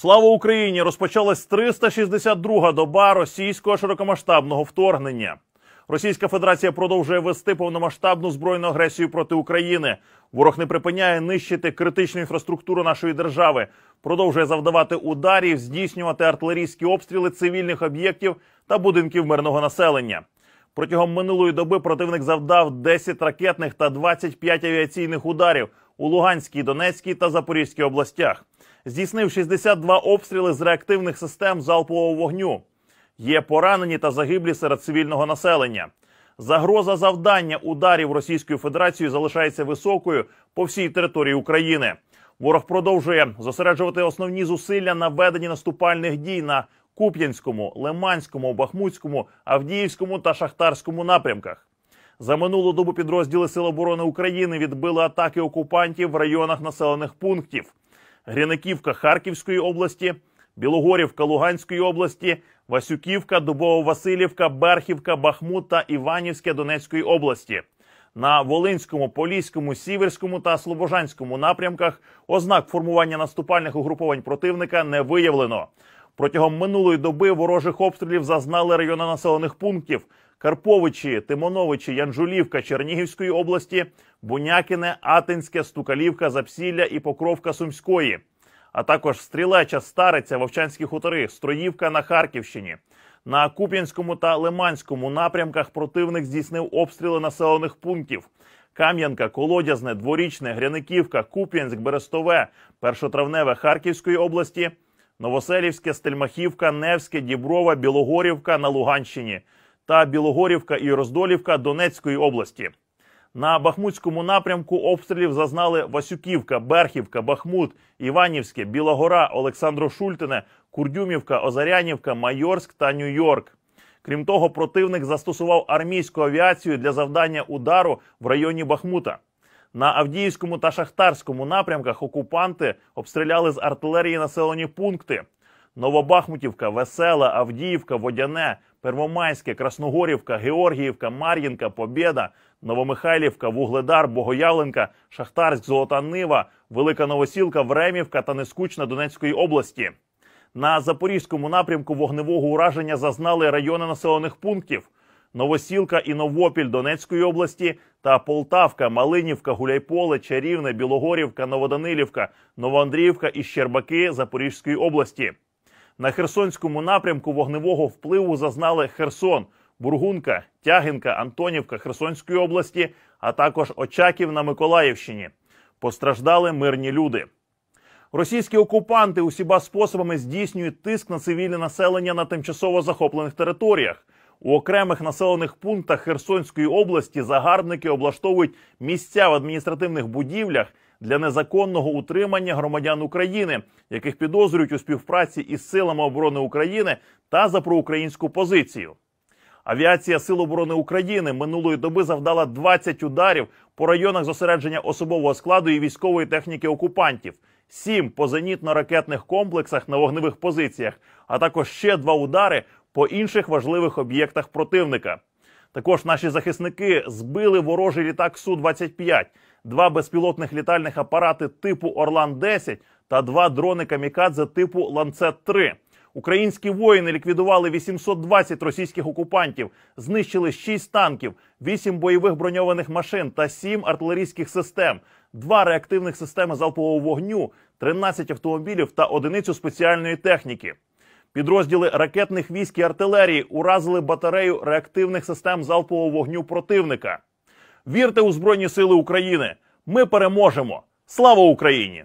Слава Україні! Розпочалась 362-га доба російського широкомасштабного вторгнення. Російська Федерація продовжує вести повномасштабну збройну агресію проти України. Ворог не припиняє нищити критичну інфраструктуру нашої держави, продовжує завдавати ударів, здійснювати артилерійські обстріли цивільних об'єктів та будинків мирного населення. Протягом минулої доби противник завдав 10 ракетних та 25 авіаційних ударів у Луганській, Донецькій та Запорізькій областях здійснив 62 обстріли з реактивних систем залпового вогню. Є поранені та загиблі серед цивільного населення. Загроза завдання ударів Російської Федерації залишається високою по всій території України. Ворог продовжує зосереджувати основні зусилля на веденні наступальних дій на Куп'янському, Лиманському, Бахмутському, Авдіївському та Шахтарському напрямках. За минулу добу підрозділи Сил оборони України відбили атаки окупантів в районах населених пунктів. Гряниківка Харківської області, Білогорівка Луганської області, Васюківка, Дубово-Василівка, Берхівка, Бахмут та Іванівське Донецької області. На Волинському, Поліському, Сіверському та Слобожанському напрямках ознак формування наступальних угруповань противника не виявлено. Протягом минулої доби ворожих обстрілів зазнали райони населених пунктів Карповичі, Тимоновичі, Янжулівка Чернігівської області, Бунякіне, Атинське, Стукалівка, Запсілля і Покровка Сумської, а також Стрілеча, Стариця, Вовчанські хутори, Строївка на Харківщині. На Куп'янському та Лиманському напрямках противник здійснив обстріли населених пунктів. Кам'янка, Колодязне, Дворічне, Гряниківка, Куп'янськ, Берестове, Першотравневе Харківської області, Новоселівське, Стельмахівка, Невське, Діброва, Білогорівка на Луганщині та Білогорівка і Роздолівка Донецької області. На Бахмутському напрямку обстрілів зазнали Васюківка, Берхівка, Бахмут, Іванівське, Білогора, Олександро Шультине, Курдюмівка, Озарянівка, Майорськ та Нью-Йорк. Крім того, противник застосував армійську авіацію для завдання удару в районі Бахмута. На Авдіївському та Шахтарському напрямках окупанти обстріляли з артилерії населені пункти: Новобахмутівка, Весела, Авдіївка, Водяне, Первомайське, Красногорівка, Георгіївка, Мар'їнка, Побєда, Новомихайлівка, Вугледар, Богоявленка, Шахтарськ, Золота Нива, Велика Новосілка, Времівка та Нескучна Донецької області. На запорізькому напрямку вогневого ураження зазнали райони населених пунктів. Новосілка і Новопіль Донецької області та Полтавка, Малинівка, Гуляйполе, Чарівне, Білогорівка, Новоданилівка, Новоандріївка і Щербаки Запорізької області. На Херсонському напрямку вогневого впливу зазнали Херсон, Бургунка, Тягинка, Антонівка Херсонської області, а також Очаків на Миколаївщині. Постраждали мирні люди. Російські окупанти усіма способами здійснюють тиск на цивільне населення на тимчасово захоплених територіях. У окремих населених пунктах Херсонської області загарбники облаштовують місця в адміністративних будівлях для незаконного утримання громадян України, яких підозрюють у співпраці із силами оборони України та за проукраїнську позицію. Авіація Сил оборони України минулої доби завдала 20 ударів по районах зосередження особового складу і військової техніки окупантів, 7 по зенітно-ракетних комплексах на вогневих позиціях, а також ще два удари по інших важливих об'єктах противника. Також наші захисники збили ворожий літак Су 25 два безпілотних літальних апарати типу Орлан 10 та два дрони камікадзе типу ланцет 3 Українські воїни ліквідували 820 російських окупантів, знищили 6 танків, 8 бойових броньованих машин та 7 артилерійських систем, 2 реактивних системи залпового вогню, 13 автомобілів та одиницю спеціальної техніки. Підрозділи ракетних військ і артилерії уразили батарею реактивних систем залпового вогню противника. Вірте у Збройні Сили України. Ми переможемо! Слава Україні!